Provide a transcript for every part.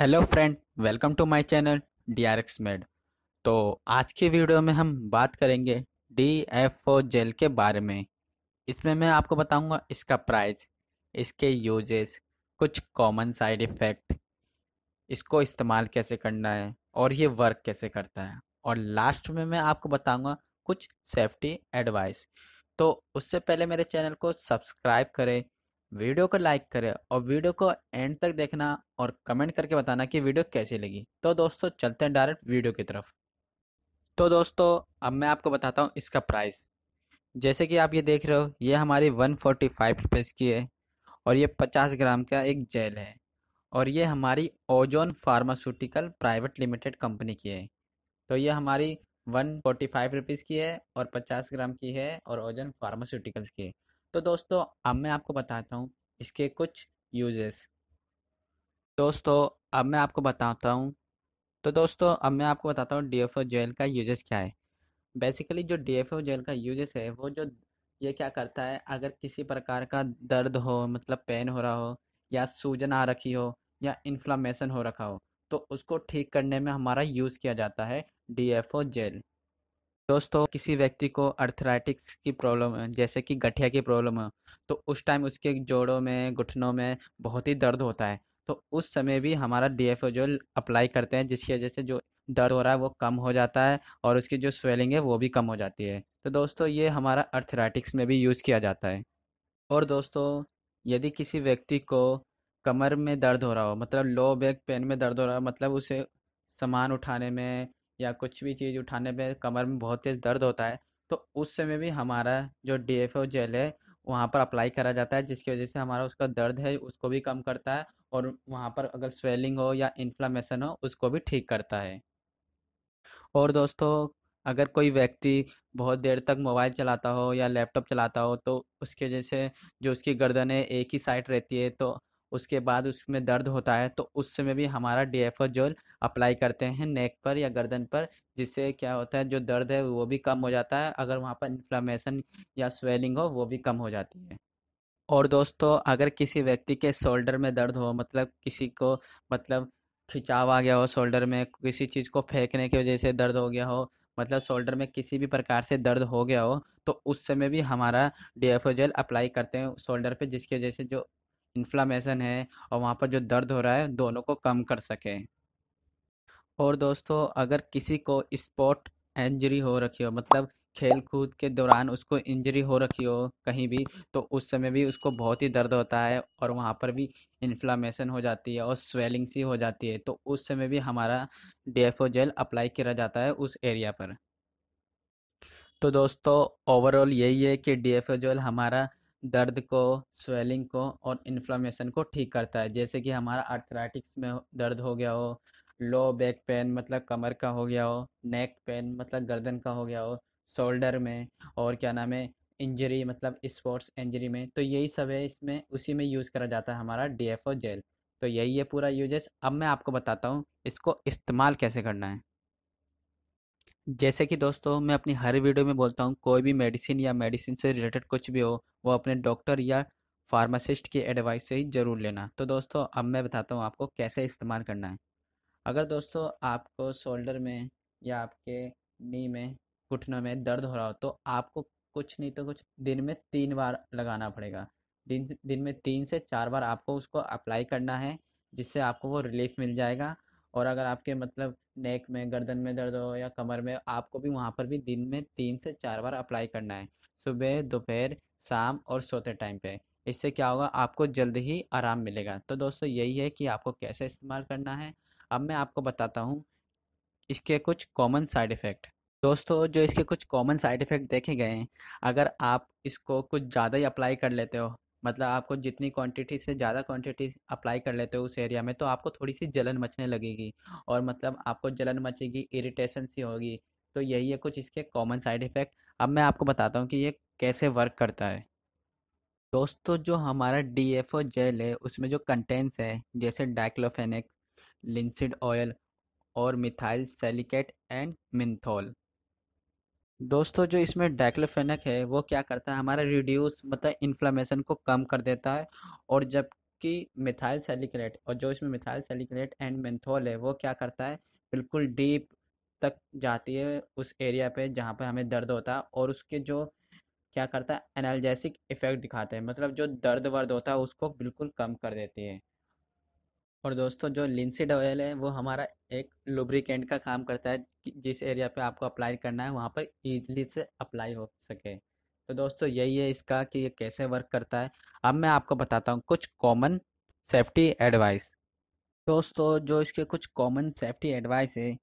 hello friend welcome to my channel D R X med तो आज के video में हम बात करेंगे डी एफ ओ जेल के बारे में इसमें मैं आपको बताऊंगा इसका प्राइस इसके यूजेस कुछ कॉमन साइड इफ़ेक्ट इसको इस्तेमाल कैसे करना है और ये वर्क कैसे करता है और लास्ट में मैं आपको बताऊंगा कुछ सेफ्टी एडवाइस तो उससे पहले मेरे चैनल को सब्सक्राइब करें वीडियो को लाइक करें और वीडियो को एंड तक देखना और कमेंट करके बताना कि वीडियो कैसी लगी तो दोस्तों चलते हैं डायरेक्ट वीडियो की तरफ तो दोस्तों अब मैं आपको बताता हूँ इसका प्राइस जैसे कि आप ये देख रहे हो ये हमारी वन फोर्टी फाइव रुपीज़ की है और ये पचास ग्राम का एक जेल है और ये हमारी ozone pharmaceutical private limited company की है तो ये हमारी वन फोर्टी फाइव रुपीज़ की है और पचास ग्राम की है और ओजोन फार्मास्यूटिकल्स की है तो दोस्तों अब मैं आपको बताता हूँ इसके कुछ यूजेस दोस्तों अब मैं आपको बताता हूँ तो दोस्तों अब मैं आपको बताता हूँ डी एफ ओ जेल का यूजेस क्या है बेसिकली जो डी एफ ओ जेल का यूजेस है वो जो ये क्या करता है अगर किसी प्रकार का दर्द हो मतलब पेन हो रहा हो या सूजन आ रखी हो या इन्फ्लामेशन हो रखा हो तो उसको ठीक करने में हमारा यूज़ किया जाता है डी एफ ओ जेल दोस्तों किसी व्यक्ति को अर्थराइटिक्स की प्रॉब्लम है जैसे कि गठिया की प्रॉब्लम है तो उस टाइम उसके जोड़ों में घुटनों में बहुत ही दर्द होता है तो उस समय भी हमारा डी एफ ओ जो अप्लाई करते हैं जिसकी वजह से जो दर्द हो रहा है वो कम हो जाता है और उसकी जो स्वेलिंग है वो भी कम हो जाती है तो दोस्तों ये हमारा अर्थराइटिक्स में भी यूज़ किया जाता है और दोस्तों यदि किसी व्यक्ति को कमर में दर्द हो रहा हो मतलब लो बैक पेन में दर्द हो रहा हो मतलब उसे सामान उठाने में या कुछ भी चीज़ उठाने में कमर में बहुत तेज़ दर्द होता है तो उस समय भी हमारा जो डी एफ ओ जेल है वहाँ पर अप्लाई करा जाता है जिसकी वजह से हमारा उसका दर्द है उसको भी कम करता है और वहाँ पर अगर स्वेलिंग हो या इन्फ्लामेशन हो उसको भी ठीक करता है और दोस्तों अगर कोई व्यक्ति बहुत देर तक मोबाइल चलाता हो या लैपटॉप चलाता हो तो उसके जैसे जो उसकी गर्दन है एक ही साइड रहती है तो उसके बाद उसमें दर्द होता है तो उस समय भी हमारा D F O gel apply करते हैं नेक पर या गर्दन पर जिससे क्या होता है जो दर्द है वो भी कम हो जाता है अगर वहाँ पर इन्फ्लामेशन या स्वेलिंग हो वो भी कम हो जाती है और दोस्तों अगर किसी व्यक्ति के शोल्डर में दर्द हो मतलब किसी को मतलब खिंचाव आ गया हो शोल्डर में किसी चीज़ को फेंकने की वजह से दर्द हो गया हो मतलब शोल्डर में किसी भी प्रकार से दर्द हो गया हो तो उस समय भी हमारा D F O gel apply करते हैं शोल्डर पे जिसकी वजह से जो इन्फ्लामेशन है और वहाँ पर जो दर्द हो रहा है दोनों को कम कर सके और दोस्तों अगर किसी को स्पॉट इंजरी हो रखी हो मतलब खेल कूद के दौरान उसको इंजरी हो रखी हो कहीं भी तो उस समय भी उसको बहुत ही दर्द होता है और वहाँ पर भी इन्फ्लामेशन हो जाती है और स्वेलिंग सी हो जाती है तो उस समय भी हमारा डी जेल अप्लाई किया जाता है उस एरिया पर तो दोस्तों ओवरऑल यही है कि डी जेल हमारा दर्द को स्वेलिंग को और इन्फ्लामेशन को ठीक करता है जैसे कि हमारा आर्थराइटिक्स में दर्द हो गया हो लो बैक पेन मतलब कमर का हो गया हो नेक पेन मतलब गर्दन का हो गया हो शोल्डर में और क्या नाम है इंजरी मतलब स्पोर्ट्स इंजरी में तो यही सब है इसमें उसी में यूज़ करा जाता है हमारा डी एफ ओ जेल तो यही है पूरा यूजेस अब मैं आपको बताता हूँ इसको इस्तेमाल कैसे करना है जैसे कि दोस्तों मैं अपनी हर वीडियो में बोलता हूँ कोई भी मेडिसिन या मेडिसिन से रिलेटेड कुछ भी हो वो अपने डॉक्टर या फार्मासिस्ट की एडवाइस से ही ज़रूर लेना तो दोस्तों अब मैं बताता हूँ आपको कैसे इस्तेमाल करना है अगर दोस्तों आपको शोल्डर में या आपके नी में घुटनों में दर्द हो रहा हो तो आपको कुछ नहीं तो कुछ दिन में तीन बार लगाना पड़ेगा दिन दिन में तीन से चार बार आपको उसको अप्लाई करना है जिससे आपको वो रिलीफ मिल जाएगा और अगर आपके मतलब नेक में गर्दन में दर्द हो या कमर में आपको भी वहाँ पर भी दिन में तीन से चार बार अप्लाई करना है सुबह दोपहर शाम और सोते टाइम पे इससे क्या होगा आपको जल्द ही आराम मिलेगा तो दोस्तों यही है कि आपको कैसे इस्तेमाल करना है अब मैं आपको बताता हूँ इसके कुछ कॉमन साइड इफ़ेक्ट दोस्तों जो इसके कुछ कॉमन साइड इफ़ेक्ट देखे गए हैं अगर आप इसको कुछ ज़्यादा ही अप्लाई कर लेते हो मतलब आपको जितनी क्वांटिटी से ज़्यादा क्वांटिटी अप्लाई कर लेते हो उस एरिया में तो आपको थोड़ी सी जलन मचने लगेगी और मतलब आपको जलन मचेगी इरिटेशन सी होगी तो यही है कुछ इसके कॉमन साइड इफ़ेक्ट अब मैं आपको बताता हूँ कि ये कैसे वर्क करता है दोस्तों जो हमारा डी एफ ओ जेल है उसमें जो कंटेंट्स है जैसे डाइक्लोफेनिक लिंसिड ऑयल और मिथाइल सेलिकेट एंड मिंथोल दोस्तों जो इसमें डाइक्लोफेनेक है वो क्या करता है हमारा रिड्यूस मतलब इन्फ्लामेशन को कम कर देता है और जबकि मिथाइल सेलिक्रेट और जो इसमें मिथाइल सेलिक्रेट एंड मेंथोल है वो क्या करता है बिल्कुल डीप तक जाती है उस एरिया पे जहाँ पे हमें दर्द होता है और उसके जो क्या करता है एनालजेसिक इफेक्ट दिखाते हैं मतलब जो दर्द वर्द होता है उसको बिल्कुल कम कर देती है और दोस्तों जो लिंसिड ऑयल है वो हमारा एक लुब्रिकेंट का काम करता है जिस एरिया पे आपको अप्लाई करना है वहाँ पर ईजिली से अप्लाई हो सके तो दोस्तों यही है इसका कि ये कैसे वर्क करता है अब मैं आपको बताता हूँ कुछ कॉमन सेफ्टी एडवाइस दोस्तों जो इसके कुछ कॉमन सेफ्टी एडवाइस है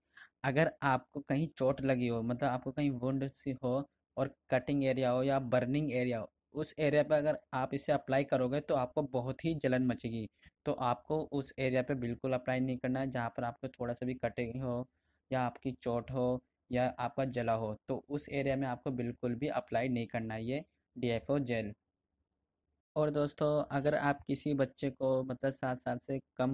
अगर आपको कहीं चोट लगी हो मतलब आपको कहीं वुंड सी हो और कटिंग एरिया हो या बर्निंग एरिया हो उस एरिया पर अगर आप इसे अप्लाई करोगे तो आपको बहुत ही जलन मचेगी तो आपको उस एरिया पर बिल्कुल अप्लाई नहीं करना है जहाँ पर आपको थोड़ा सा भी कटिंग हो या आपकी चोट हो या आपका जला हो तो उस एरिया में आपको बिल्कुल भी अप्लाई नहीं करना है ये डी जेल और दोस्तों अगर आप किसी बच्चे को मतलब सात साल से कम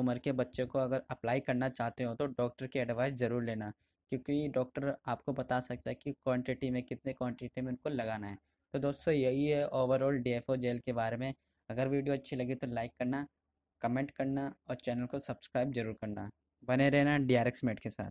उम्र के बच्चे को अगर अप्लाई करना चाहते हो तो डॉक्टर की एडवाइस ज़रूर लेना क्योंकि डॉक्टर आपको बता सकता है कि क्वांटिटी में कितने क्वांटिटी में उनको लगाना है तो दोस्तों यही है ओवरऑल डी ओ जेल के बारे में अगर वीडियो अच्छी लगी तो लाइक करना कमेंट करना और चैनल को सब्सक्राइब जरूर करना बने रहना डी आर एक्स मेट के साथ